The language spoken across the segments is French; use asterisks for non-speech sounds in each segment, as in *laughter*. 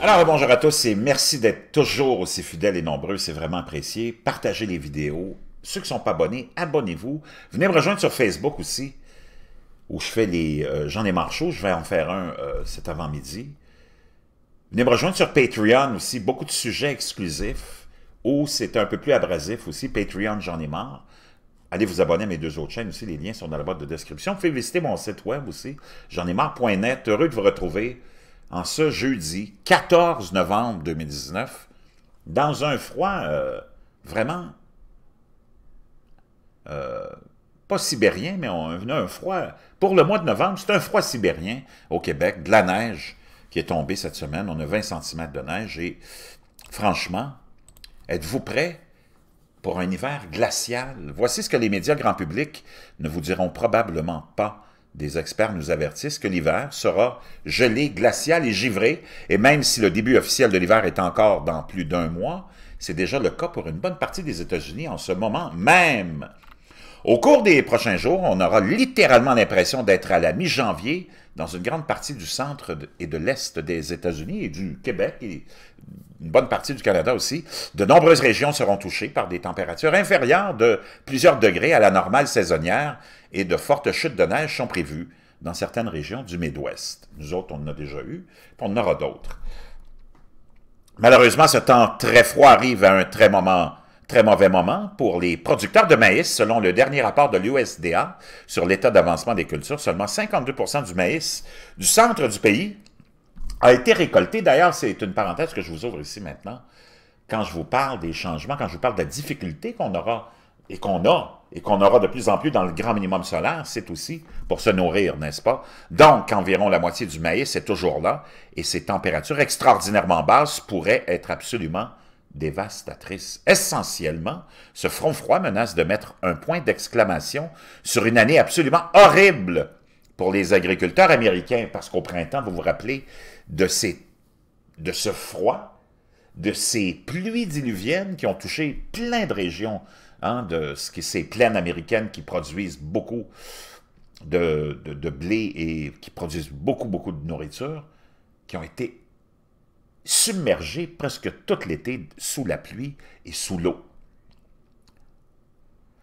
Alors euh, bonjour à tous et merci d'être toujours aussi fidèles et nombreux, c'est vraiment apprécié. Partagez les vidéos. Ceux qui ne sont pas abonnés, abonnez-vous. Venez me rejoindre sur Facebook aussi, où je fais les euh, J'en ai chauds. je vais en faire un euh, cet avant-midi. Venez me rejoindre sur Patreon aussi, beaucoup de sujets exclusifs, où c'est un peu plus abrasif aussi, Patreon J'en ai marre. Allez vous abonner à mes deux autres chaînes aussi, les liens sont dans la boîte de description. Faites visiter mon site web aussi, j'en ai marre.net. Heureux de vous retrouver en ce jeudi 14 novembre 2019, dans un froid euh, vraiment euh, pas sibérien, mais on a un froid. Pour le mois de novembre, c'est un froid sibérien au Québec, de la neige qui est tombée cette semaine. On a 20 cm de neige et franchement, êtes-vous prêts pour un hiver glacial. Voici ce que les médias grand public ne vous diront probablement pas. Des experts nous avertissent que l'hiver sera gelé, glacial et givré, et même si le début officiel de l'hiver est encore dans plus d'un mois, c'est déjà le cas pour une bonne partie des États-Unis en ce moment même. Au cours des prochains jours, on aura littéralement l'impression d'être à la mi-janvier dans une grande partie du centre et de l'est des États-Unis et du Québec et une bonne partie du Canada aussi. De nombreuses régions seront touchées par des températures inférieures de plusieurs degrés à la normale saisonnière et de fortes chutes de neige sont prévues dans certaines régions du Midwest. Nous autres, on en a déjà eu, puis on en aura d'autres. Malheureusement, ce temps très froid arrive à un très moment Très mauvais moment pour les producteurs de maïs. Selon le dernier rapport de l'USDA sur l'état d'avancement des cultures, seulement 52 du maïs du centre du pays a été récolté. D'ailleurs, c'est une parenthèse que je vous ouvre ici maintenant. Quand je vous parle des changements, quand je vous parle de la difficulté qu'on aura et qu'on a et qu'on aura de plus en plus dans le grand minimum solaire, c'est aussi pour se nourrir, n'est-ce pas? Donc, environ la moitié du maïs est toujours là et ces températures extraordinairement basses pourraient être absolument dévastatrice. Essentiellement, ce front froid menace de mettre un point d'exclamation sur une année absolument horrible pour les agriculteurs américains, parce qu'au printemps, vous vous rappelez de, ces, de ce froid, de ces pluies diluviennes qui ont touché plein de régions, hein, de ce qui, ces plaines américaines qui produisent beaucoup de, de blé et qui produisent beaucoup, beaucoup de nourriture, qui ont été submergé presque tout l'été sous la pluie et sous l'eau.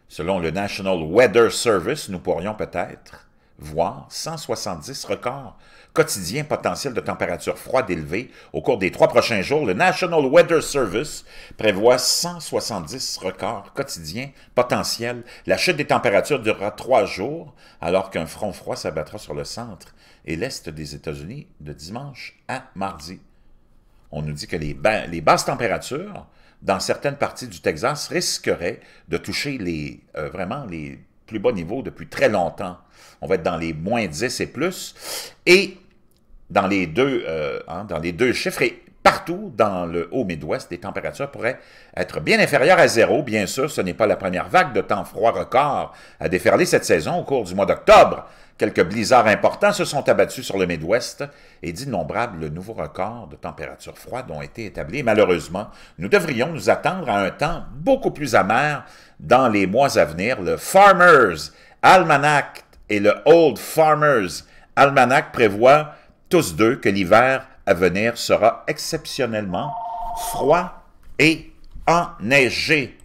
Selon le National Weather Service, nous pourrions peut-être voir 170 records quotidiens potentiels de température froide élevée au cours des trois prochains jours. Le National Weather Service prévoit 170 records quotidiens potentiels. La chute des températures durera trois jours, alors qu'un front froid s'abattra sur le centre et l'est des États-Unis de dimanche à mardi on nous dit que les, basses températures dans certaines parties du Texas risqueraient de toucher les, euh, vraiment les plus bas niveaux depuis très longtemps. On va être dans les moins 10 et plus. Et dans les deux, euh, hein, dans les deux chiffres, et partout dans le haut Midwest, les températures pourraient être bien inférieures à zéro. Bien sûr, ce n'est pas la première vague de temps froid record à déferler cette saison au cours du mois d'octobre. Quelques blizzards importants se sont abattus sur le Midwest et d'innombrables nouveaux records de température froide ont été établis. Malheureusement, nous devrions nous attendre à un temps beaucoup plus amer dans les mois à venir. Le Farmers Almanac et le Old Farmers Almanac prévoient tous deux que l'hiver à venir sera exceptionnellement froid et enneigé.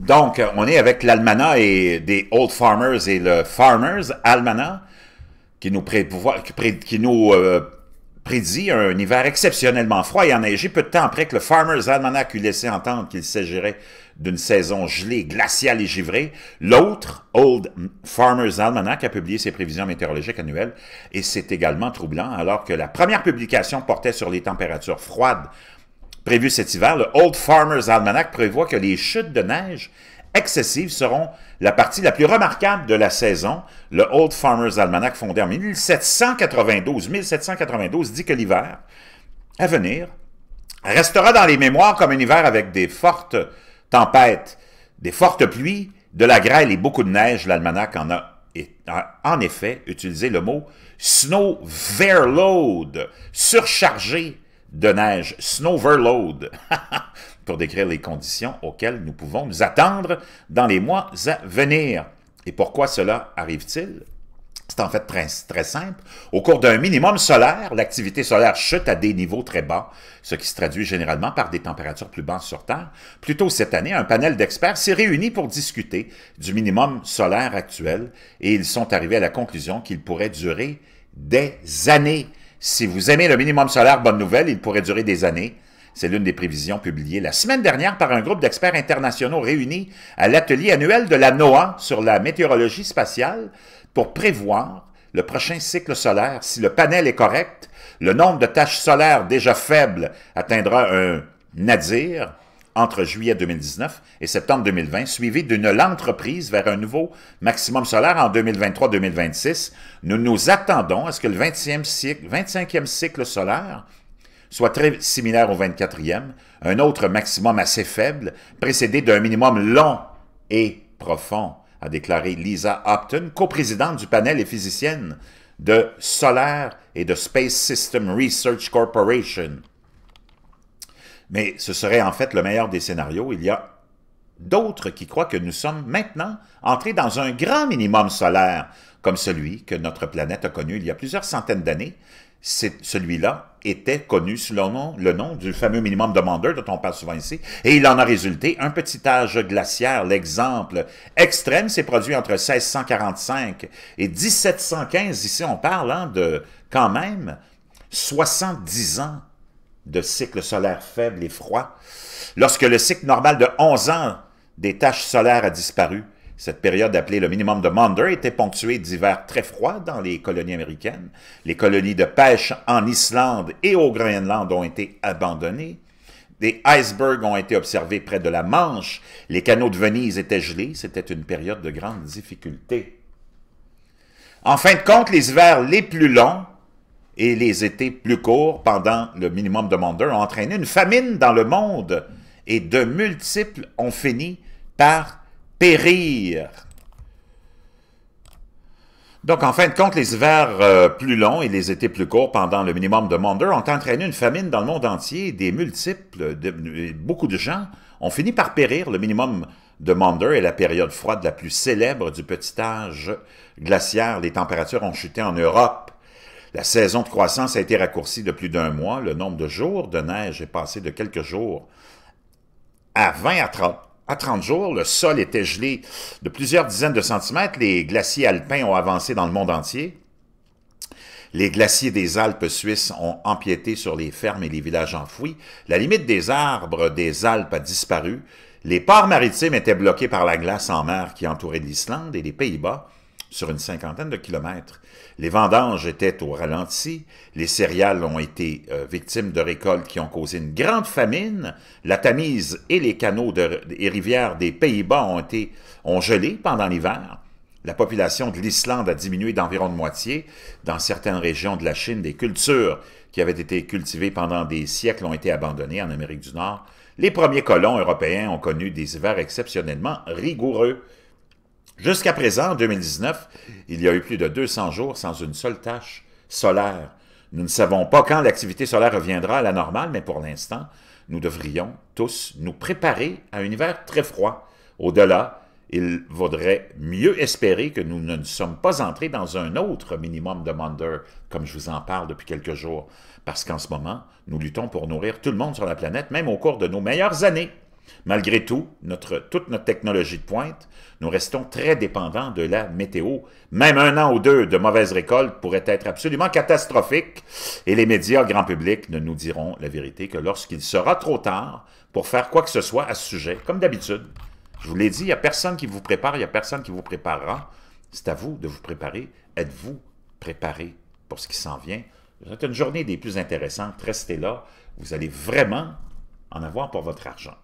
Donc, on est avec l'Almana et des Old Farmers et le Farmers Almana qui nous, euh, prédit un hiver exceptionnellement froid et enneigé peu de temps après que le Farmers Almanac eût laissé entendre qu'il s'agirait d'une saison gelée, glaciale et givrée. L'autre, Old Farmers Almanac, a publié ses prévisions météorologiques annuelles et c'est également troublant alors que la première publication portait sur les températures froides prévu cet hiver, le Old Farmer's Almanac prévoit que les chutes de neige excessives seront la partie la plus remarquable de la saison. Le Old Farmer's Almanac, fondé en 1792, 1792 dit que l'hiver à venir restera dans les mémoires comme un hiver avec des fortes tempêtes, des fortes pluies, de la grêle et beaucoup de neige. L'almanach en a en effet utilisé le mot "snow verload", surchargé de neige, snowverload, *laughs* pour décrire les conditions auxquelles nous pouvons nous attendre dans les mois à venir. Et pourquoi cela arrive-t-il? C'est en fait très, très, simple. Au cours d'un minimum solaire, l'activité solaire chute à des niveaux très bas, ce qui se traduit généralement par des températures plus basses sur Terre. Plus tôt cette année, un panel d'experts s'est réuni pour discuter du minimum solaire actuel et ils sont arrivés à la conclusion qu'il pourrait durer des années. Si vous aimez le minimum solaire, bonne nouvelle, il pourrait durer des années. C'est l'une des prévisions publiées la semaine dernière par un groupe d'experts internationaux réunis à l'atelier annuel de la NOAA sur la météorologie spatiale pour prévoir le prochain cycle solaire. Si le panel est correct, le nombre de tâches solaires déjà faibles atteindra un nadir, entre juillet 2019 et septembre 2020, suivi d'une lente reprise vers un nouveau maximum solaire en 2023-2026. Nous nous attendons à ce que le 25e cycle solaire soit très similaire au 24e, un autre maximum assez faible, précédé d'un minimum long et profond, a déclaré Lisa Upton, coprésidente du panel et physicienne de Solar et de Space System Research Corporation. Mais ce serait en fait le meilleur des scénarios. Il y a d'autres qui croient que nous sommes maintenant entrés dans un grand minimum solaire, comme celui que notre planète a connu il y a plusieurs centaines d'années. Celui-là était connu sous le nom, du fameux minimum de dont on parle souvent ici, et il en a résulté un petit âge glaciaire. L'exemple extrême s'est produit entre 1645 et 1715. Ici, on parle hein, de quand même 70 ans de cycle solaire faible et froid. Lorsque le cycle normal de 11 ans des tâches solaires a disparu, cette période appelée le minimum de Mander était ponctuée d'hivers très froids dans les colonies américaines. Les colonies de pêche en Islande et au Groenland ont été abandonnées. Des icebergs ont été observés près de la Manche. Les canaux de Venise étaient gelés. C'était une période de grande difficulté. En fin de compte, les hivers les plus longs et les étés plus courts pendant le minimum de demandeur ont entraîné une famine dans le monde et de multiples ont fini par périr. Donc, en fin de compte, les hivers euh, plus longs et les étés plus courts pendant le minimum de demandeur ont entraîné une famine dans le monde entier. Des multiples, beaucoup de gens ont fini par périr. Le minimum de demandeur est la période froide la plus célèbre du petit âge glaciaire. Les températures ont chuté en Europe la saison de croissance a été raccourcie de plus d'un mois. Le nombre de jours de neige est passé de quelques jours à 20 à 30. À jours, le sol était gelé de plusieurs dizaines de centimètres. Les glaciers alpins ont avancé dans le monde entier. Les glaciers des Alpes suisses ont empiété sur les fermes et les villages enfouis. La limite des arbres des Alpes a disparu. Les ports maritimes étaient bloqués par la glace en mer qui entourait l'Islande et les Pays-Bas sur une cinquantaine de kilomètres. Les vendanges étaient au ralenti, les céréales ont été euh, victimes de récoltes qui ont causé une grande famine, la Tamise et les canaux et rivières des Pays-Bas ont, été, ont gelé pendant l'hiver. La population de l'Islande a diminué d'environ de moitié. Dans certaines régions de la Chine, des cultures qui avaient été cultivées pendant des siècles ont été abandonnées en Amérique du Nord. Les premiers colons européens ont connu des hivers exceptionnellement rigoureux. Jusqu'à présent, en 2019, il y a eu plus de 200 jours sans une seule tâche solaire. Nous ne savons pas quand l'activité solaire reviendra à la normale, mais pour l'instant, nous devrions tous nous préparer à un hiver très froid. Au-delà, il vaudrait mieux espérer que nous ne sommes pas entrés dans un autre minimum de Monder, comme je vous en parle depuis quelques jours, parce qu'en ce moment, nous luttons pour nourrir tout le monde sur la planète, même au cours de nos meilleures années. Malgré tout, toute notre technologie de pointe, nous restons très dépendants de la météo. Même un an ou deux de mauvaise récolte pourrait être absolument catastrophique et les médias grand public ne nous diront la vérité que lorsqu'il sera trop tard pour faire quoi que ce soit à ce sujet, comme d'habitude. Je vous l'ai dit, il n'y a personne qui vous prépare, il n'y a personne qui vous préparera. C'est à vous de vous préparer. Êtes-vous préparé pour ce qui s'en vient? C'est une journée des plus intéressantes. Restez là. Vous allez vraiment en avoir pour votre argent.